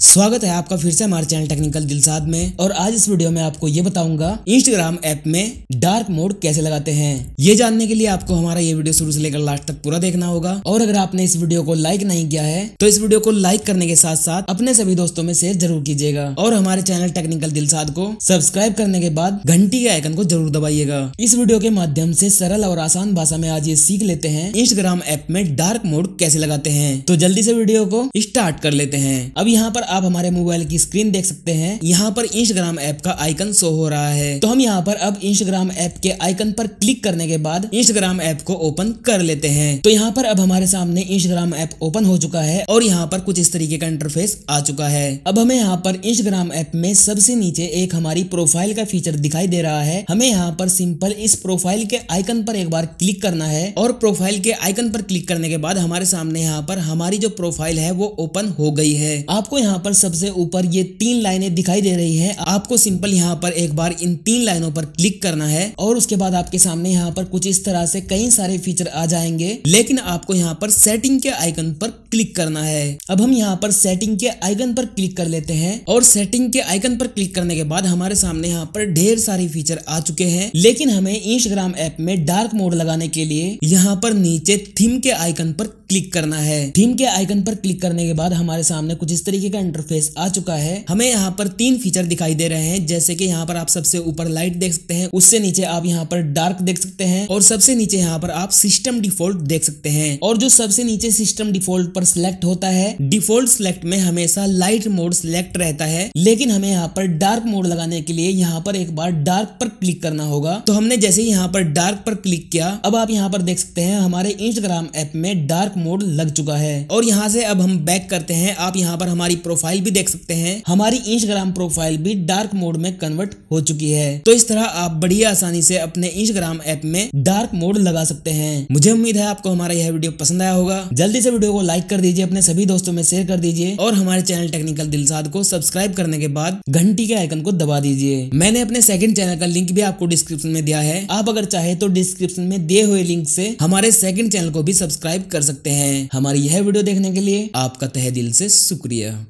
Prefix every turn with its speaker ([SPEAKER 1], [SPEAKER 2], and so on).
[SPEAKER 1] स्वागत है आपका फिर से हमारे चैनल टेक्निकल दिलसाद में और आज इस वीडियो में आपको ये बताऊंगा इंस्टाग्राम ऐप में डार्क मोड कैसे लगाते हैं ये जानने के लिए आपको हमारा ये वीडियो शुरू से लेकर लास्ट तक पूरा देखना होगा और अगर आपने इस वीडियो को लाइक नहीं किया है तो इस वीडियो को लाइक करने के साथ साथ अपने सभी दोस्तों में शेयर जरूर कीजिएगा और हमारे चैनल टेक्निकल दिलसाद को सब्सक्राइब करने के बाद घंटी के आइकन को जरूर दबाइएगा इस वीडियो के माध्यम से सरल और आसान भाषा में आज ये सीख लेते हैं इंस्टाग्राम ऐप में डार्क मोड कैसे लगाते हैं तो जल्दी से वीडियो को स्टार्ट कर लेते हैं अब यहाँ पर पर आप हमारे मोबाइल की स्क्रीन देख सकते हैं यहाँ पर इंस्टाग्राम ऐप का आइकन शो हो रहा है तो हम यहाँ पर अब इंस्टाग्राम ऐप के आइकन पर क्लिक करने के बाद इंस्टाग्राम ऐप को ओपन कर लेते हैं तो यहाँ पर अब हमारे सामने इंस्टाग्राम ऐप ओपन हो चुका है और यहाँ पर कुछ इस तरीके का इंटरफेस आ चुका है अब हमें यहाँ पर इंस्टाग्राम ऐप में सबसे नीचे एक हमारी प्रोफाइल का फीचर दिखाई दे रहा है हमें यहाँ पर सिंपल इस प्रोफाइल के आइकन पर एक बार क्लिक करना है और प्रोफाइल के आइकन पर क्लिक करने के बाद हमारे सामने यहाँ पर हमारी जो प्रोफाइल है वो ओपन हो गई है आपको यहाँ यहाँ पर सबसे ऊपर ये तीन लाइनें दिखाई दे रही है आपको सिंपल यहाँ पर एक बार इन तीन लाइनों पर क्लिक करना है और उसके बाद आपके सामने यहाँ पर कुछ इस तरह से कई सारे फीचर आ जाएंगे लेकिन आपको यहाँ पर सेटिंग के आइकन पर क्लिक करना है अब हम यहाँ पर सेटिंग के आइकन पर क्लिक कर लेते हैं और सेटिंग के आइकन पर क्लिक करने के बाद हमारे सामने यहाँ पर ढेर सारे फीचर आ चुके हैं लेकिन हमें इंस्टाग्राम ऐप में डार्क मोड लगाने के लिए यहाँ पर नीचे थीम के आइकन पर क्लिक करना है थीम के आइकन पर क्लिक करने के बाद हमारे सामने कुछ इस तरीके का इंटरफेस आ चुका है हमें यहाँ पर तीन फीचर दिखाई दे रहे हैं जैसे कि यहाँ पर आप सबसे ऊपर लाइट देख सकते हैं उससे नीचे आप यहाँ पर डार्क देख सकते हैं और सबसे नीचे यहाँ पर आप सिस्टम डिफॉल्ट देख सकते हैं और जो सबसे नीचे सिस्टम डिफॉल्ट पर सिलेक्ट होता है डिफॉल्ट सिलेक्ट में हमेशा लाइट मोड सिलेक्ट रहता है लेकिन हमें यहाँ पर डार्क मोड लगाने के लिए यहाँ पर एक बार डार्क पर क्लिक करना होगा तो हमने जैसे यहाँ पर डार्क पर क्लिक किया अब आप यहाँ पर देख सकते हैं हमारे इंस्टाग्राम ऐप में डार्क मोड लग चुका है और यहाँ से अब हम बैक करते हैं आप यहाँ पर हमारी प्रोफाइल भी देख सकते हैं हमारी इंस्टाग्राम प्रोफाइल भी डार्क मोड में कन्वर्ट हो चुकी है तो इस तरह आप बढ़िया आसानी से अपने इंस्टाग्राम ऐप में डार्क मोड लगा सकते हैं मुझे उम्मीद है आपको हमारा यह वीडियो पसंद आया होगा जल्दी से वीडियो को लाइक कर दीजिए अपने सभी दोस्तों में शेयर कर दीजिए और हमारे चैनल टेक्निकल दिलसाद को सब्सक्राइब करने के बाद घंटी के आइकन को दबा दीजिए मैंने अपने सेकंड चैनल का लिंक भी आपको डिस्क्रिप्शन में दिया है आप अगर चाहे तो डिस्क्रिप्शन में दिए हुए लिंक से हमारे सेकंड चैनल को भी सब्सक्राइब कर सकते हैं हैं हमारी यह वीडियो देखने के लिए आपका तहे दिल से शुक्रिया